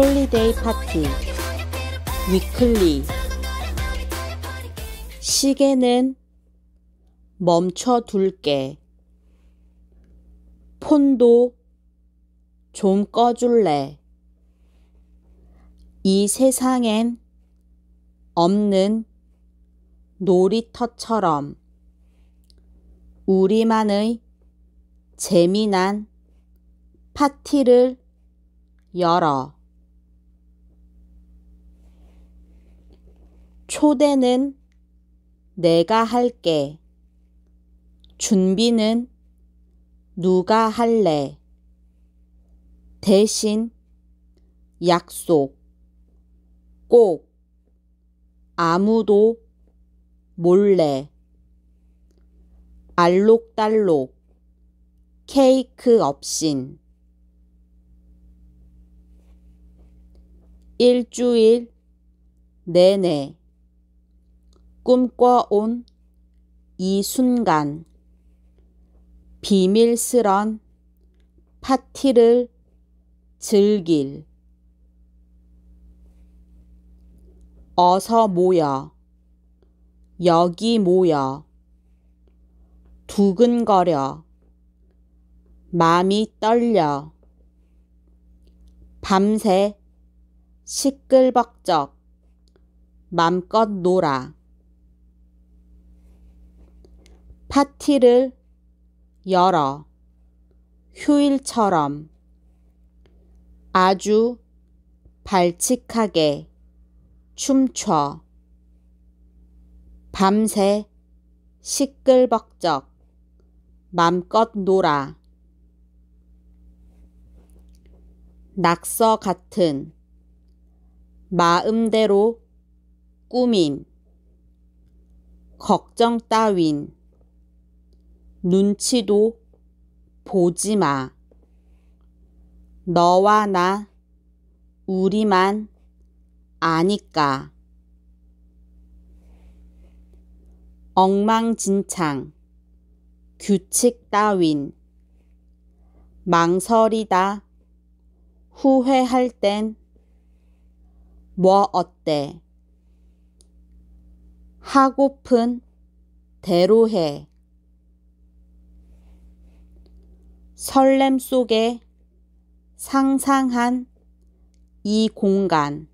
홀리데이 파티 위클리 시계는 멈춰둘게 폰도 좀 꺼줄래 이 세상엔 없는 놀이터처럼 우리만의 재미난 파티를 열어 초대는 내가 할게. 준비는 누가 할래. 대신 약속 꼭 아무도 몰래 알록달록 케이크 없인 일주일 내내 꿈꿔온 이 순간 비밀스런 파티를 즐길 어서 모여 여기 모여 두근거려 마음이 떨려 밤새 시끌벅적 맘껏 놀아 파티를 열어 휴일처럼 아주 발칙하게 춤춰 밤새 시끌벅적 맘껏 놀아 낙서 같은 마음대로 꾸민 걱정 따윈 눈치도 보지 마. 너와 나, 우리만 아니까. 엉망진창, 규칙 따윈, 망설이다, 후회할 땐, 뭐 어때? 하고픈 대로 해. 설렘 속에 상상한 이 공간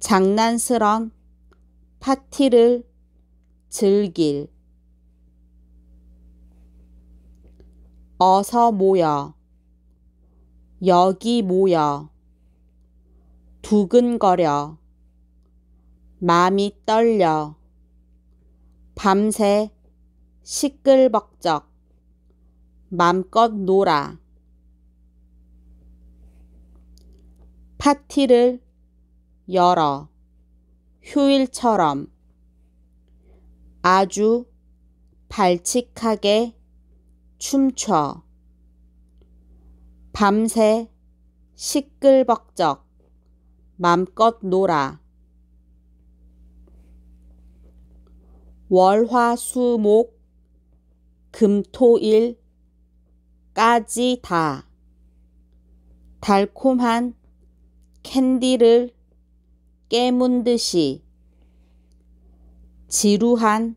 장난스런 파티를 즐길 어서 모여 여기 모여 두근거려 마음이 떨려 밤새 시끌벅적 맘껏 놀아. 파티를 열어. 휴일처럼 아주 발칙하게 춤춰. 밤새 시끌벅적 맘껏 놀아. 월화수목 금토일 까지 다 달콤한 캔디를 깨문 듯이 지루한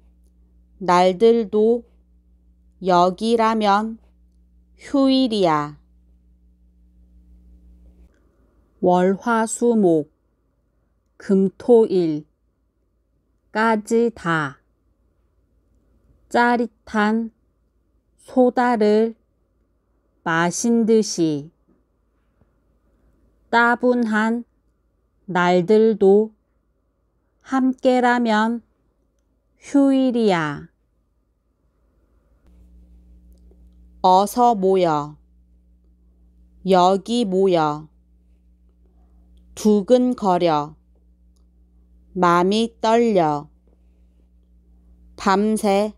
날들도 여기라면 휴일이야. 월화수목 금토일까지 다 짜릿한 소다를 마신 듯이 따분한 날들도 함께라면 휴일이야. 어서 모여. 여기 모여. 두근거려. 맘이 떨려. 밤새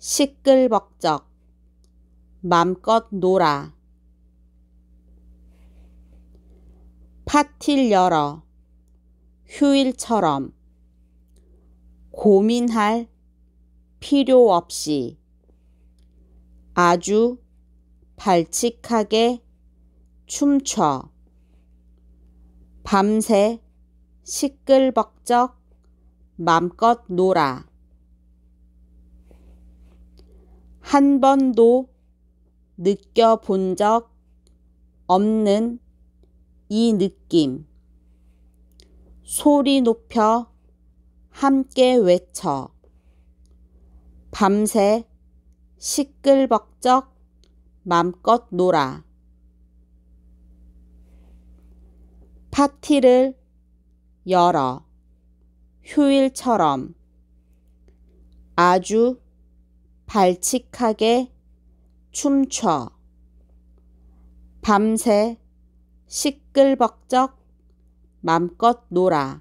시끌벅적. 맘껏 놀아. 파티를 열어. 휴일처럼. 고민할 필요 없이. 아주 발칙하게 춤춰. 밤새 시끌벅적 맘껏 놀아. 한 번도 느껴본 적 없는 이 느낌. 소리 높여 함께 외쳐. 밤새 시끌벅적 맘껏 놀아. 파티를 열어. 휴일처럼 아주 발칙하게 춤춰 밤새 시끌벅적 맘껏 놀아